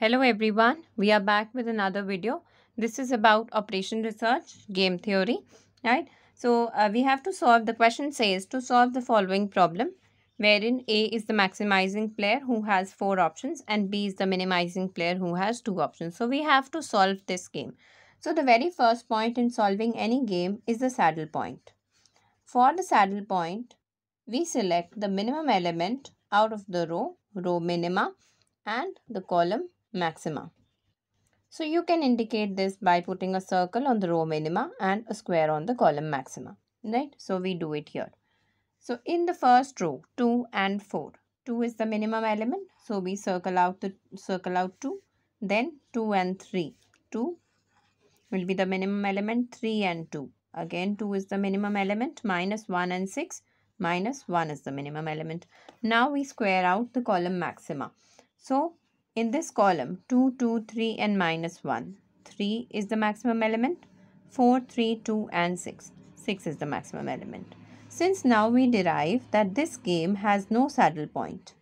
Hello everyone, we are back with another video. This is about operation research, game theory, right? So uh, we have to solve, the question says to solve the following problem wherein A is the maximizing player who has four options and B is the minimizing player who has two options. So we have to solve this game. So the very first point in solving any game is the saddle point. For the saddle point, we select the minimum element out of the row, row minima and the column maxima. So you can indicate this by putting a circle on the row minima and a square on the column maxima, right? So we do it here. So in the first row, 2 and 4, 2 is the minimum element. So we circle out the circle out 2, then 2 and 3, 2 will be the minimum element 3 and 2. Again 2 is the minimum element minus 1 and 6 minus 1 is the minimum element. Now we square out the column maxima. So in this column, 2, 2, 3 and minus 1. 3 is the maximum element. 4, 3, 2 and 6. 6 is the maximum element. Since now we derive that this game has no saddle point.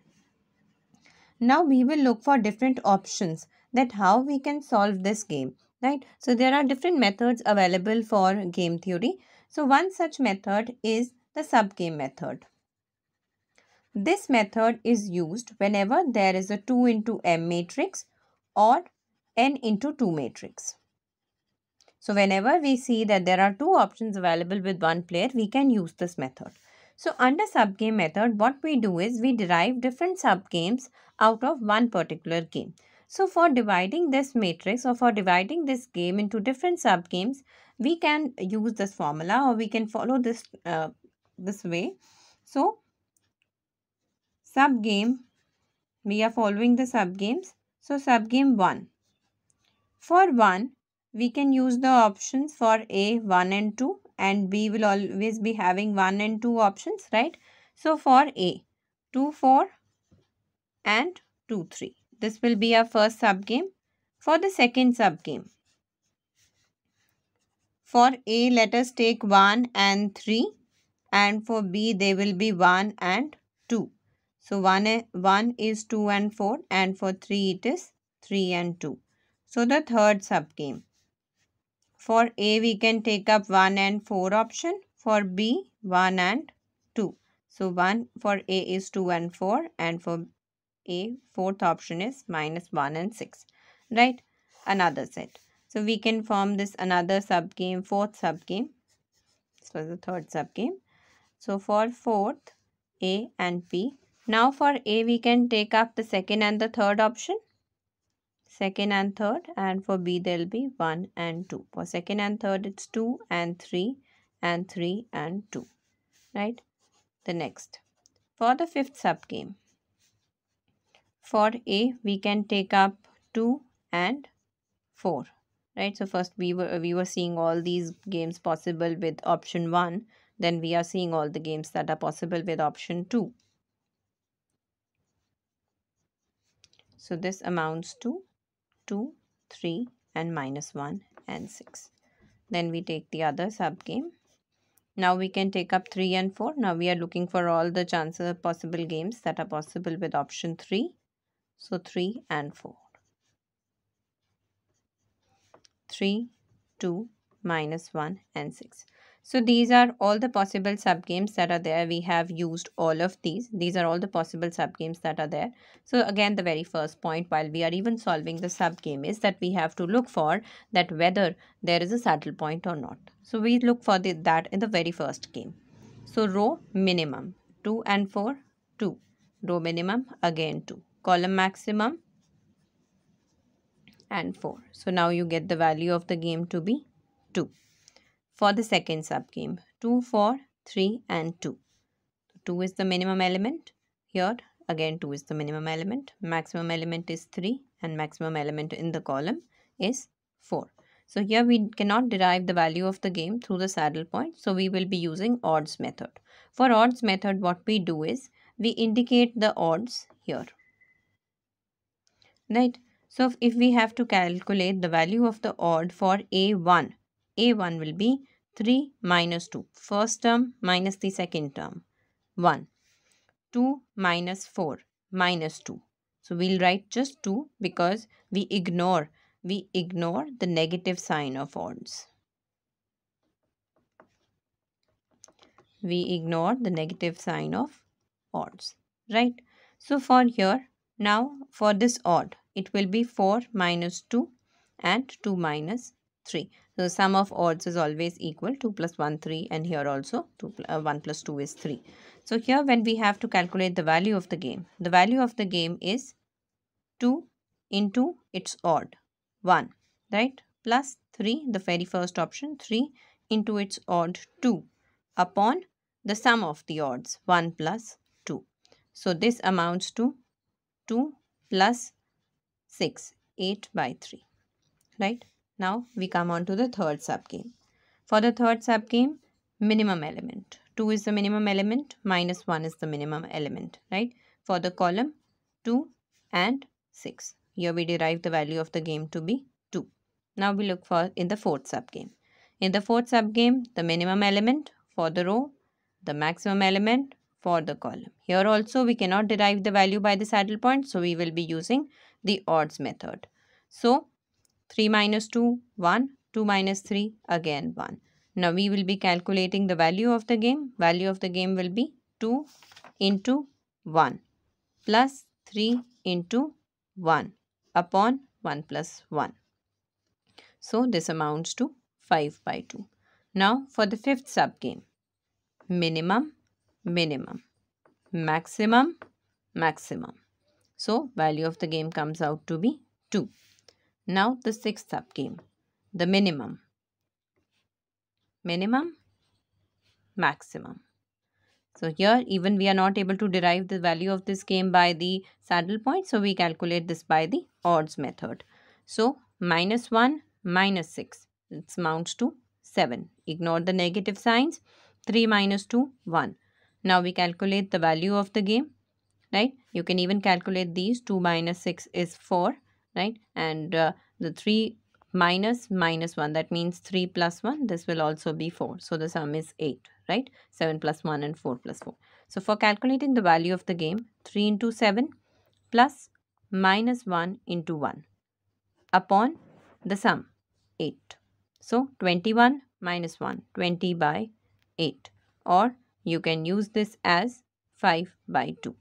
Now we will look for different options that how we can solve this game, right? So there are different methods available for game theory. So one such method is the subgame method. This method is used whenever there is a 2 into M matrix or N into 2 matrix. So whenever we see that there are two options available with one player, we can use this method. So under subgame method, what we do is we derive different subgames out of one particular game. So for dividing this matrix or for dividing this game into different subgames, we can use this formula or we can follow this uh, this way. So Subgame. we are following the subgames. so subgame 1 for 1 we can use the options for a 1 and 2 and b will always be having 1 and 2 options right so for a 2 4 and 2 3 this will be our first subgame. for the second subgame, for a let us take 1 and 3 and for b they will be 1 and so 1, 1 is 2 and 4 and for 3 it is 3 and 2. So the third subgame. For A we can take up 1 and 4 option. For B 1 and 2. So 1 for A is 2 and 4 and for A fourth option is minus 1 and 6. Right? Another set. So we can form this another subgame, fourth subgame. This was the third subgame. So for fourth A and B now for A we can take up the second and the third option. Second and third and for B there will be 1 and 2. For second and third it's 2 and 3 and 3 and 2. Right. The next. For the fifth subgame, For A we can take up 2 and 4. Right. So first we were, we were seeing all these games possible with option 1. Then we are seeing all the games that are possible with option 2. So this amounts to 2, 3 and minus 1 and 6. Then we take the other subgame. Now we can take up 3 and 4. Now we are looking for all the chances of possible games that are possible with option 3. So 3 and 4. 3, 2, minus 1 and 6. So these are all the possible subgames that are there. We have used all of these. These are all the possible subgames that are there. So again, the very first point while we are even solving the subgame is that we have to look for that whether there is a saddle point or not. So we look for the, that in the very first game. So row minimum 2 and 4, 2. Row minimum again 2. Column maximum and 4. So now you get the value of the game to be 2 for the second subgame, 2 4 3 and 2 2 is the minimum element here again 2 is the minimum element maximum element is 3 and maximum element in the column is 4 so here we cannot derive the value of the game through the saddle point so we will be using odds method for odds method what we do is we indicate the odds here right so if we have to calculate the value of the odd for a1 a1 will be 3 minus 2. First term minus the second term. 1. 2 minus 4 minus 2. So we'll write just 2 because we ignore we ignore the negative sign of odds. We ignore the negative sign of odds, right? So for here, now for this odd, it will be 4 minus 2 and 2 minus 3. So sum of odds is always equal 2 plus 1 3 and here also two, uh, 1 plus 2 is 3. So here when we have to calculate the value of the game, the value of the game is 2 into its odd 1 right plus 3 the very first option 3 into its odd 2 upon the sum of the odds 1 plus 2. So this amounts to 2 plus 6 8 by 3 right. Now we come on to the third subgame. For the third subgame, minimum element. 2 is the minimum element, minus 1 is the minimum element, right? For the column 2 and 6. Here we derive the value of the game to be 2. Now we look for in the fourth subgame. In the fourth subgame, the minimum element for the row, the maximum element for the column. Here also we cannot derive the value by the saddle point, so we will be using the odds method. So 3 minus 2, 1, 2 minus 3, again 1. Now we will be calculating the value of the game. Value of the game will be 2 into 1 plus 3 into 1 upon 1 plus 1. So this amounts to 5 by 2. Now for the fifth subgame. Minimum, minimum. Maximum, maximum. So value of the game comes out to be 2. Now the sixth subgame, the minimum. Minimum, maximum. So here even we are not able to derive the value of this game by the saddle point. So we calculate this by the odds method. So minus 1 minus 6. It amounts to 7. Ignore the negative signs. 3 minus 2, 1. Now we calculate the value of the game. Right? You can even calculate these. 2 minus 6 is 4 right and uh, the 3 minus minus 1 that means 3 plus 1 this will also be 4 so the sum is 8 right 7 plus 1 and 4 plus 4 so for calculating the value of the game 3 into 7 plus minus 1 into 1 upon the sum 8 so 21 minus 1 20 by 8 or you can use this as 5 by 2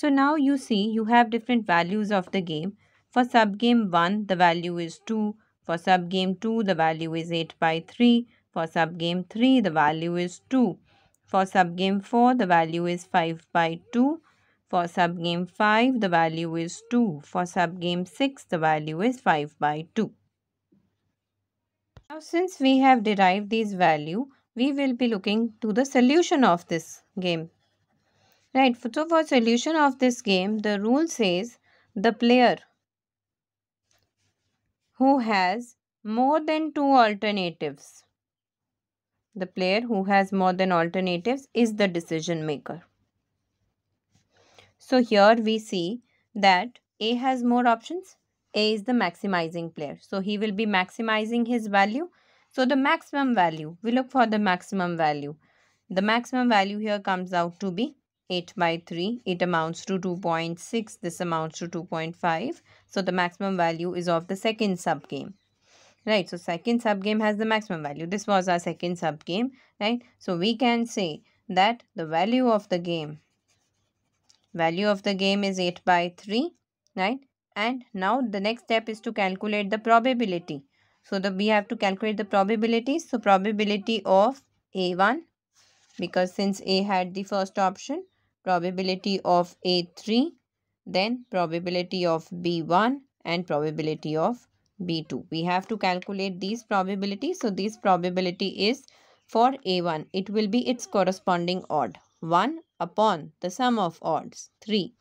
so now you see you have different values of the game for subgame 1, the value is 2. For subgame 2, the value is 8 by 3. For subgame 3, the value is 2. For subgame 4, the value is 5 by 2. For subgame 5, the value is 2. For subgame 6, the value is 5 by 2. Now, since we have derived these value, we will be looking to the solution of this game. Right, so for solution of this game, the rule says the player who has more than two alternatives. The player who has more than alternatives is the decision maker. So here we see that A has more options. A is the maximizing player. So he will be maximizing his value. So the maximum value, we look for the maximum value. The maximum value here comes out to be 8 by 3, it amounts to 2.6, this amounts to 2.5. So the maximum value is of the second subgame. Right, so second subgame has the maximum value. This was our second subgame, right? So we can say that the value of the game, value of the game is 8 by 3, right? And now the next step is to calculate the probability. So the, we have to calculate the probability. So probability of A1 because since A had the first option probability of A3, then probability of B1 and probability of B2. We have to calculate these probabilities. So, this probability is for A1. It will be its corresponding odd. 1 upon the sum of odds. 3.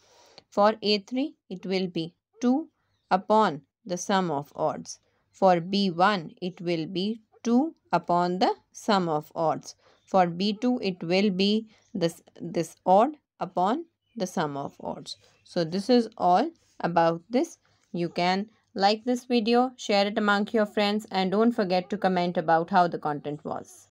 For A3, it will be 2 upon the sum of odds. For B1, it will be 2 upon the sum of odds. For B2, it will be this, this odd upon the sum of odds. So this is all about this. You can like this video, share it among your friends and don't forget to comment about how the content was.